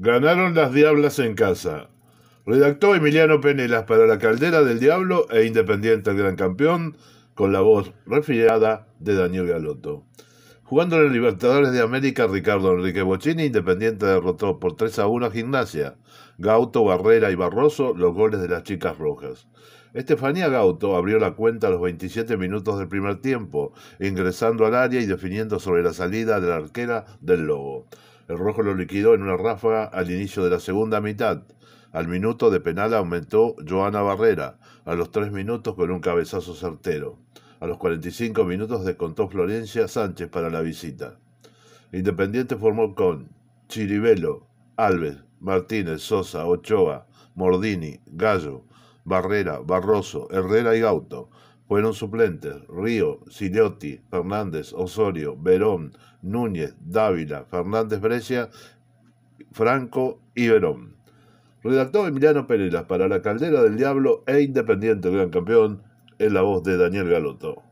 Ganaron las Diablas en casa. Redactó Emiliano Penelas para La Caldera del Diablo e Independiente el Gran Campeón, con la voz reflejada de Daniel Galotto. Jugando en el Libertadores de América, Ricardo Enrique Bochini, Independiente derrotó por 3 a 1 a Gimnasia. Gauto, Barrera y Barroso los goles de las chicas rojas. Estefanía Gauto abrió la cuenta a los 27 minutos del primer tiempo, ingresando al área y definiendo sobre la salida de la arquera del Lobo. El rojo lo liquidó en una ráfaga al inicio de la segunda mitad. Al minuto de penal aumentó Joana Barrera, a los tres minutos con un cabezazo certero. A los 45 minutos descontó Florencia Sánchez para la visita. Independiente formó con Chiribelo, Alves, Martínez, Sosa, Ochoa, Mordini, Gallo, Barrera, Barroso, Herrera y Gauto, fueron suplentes Río, Siliotti, Fernández, Osorio, Verón, Núñez, Dávila, Fernández Brescia, Franco y Verón. Redactó Emiliano Pereira para La Caldera del Diablo e Independiente Gran Campeón en la voz de Daniel Galoto.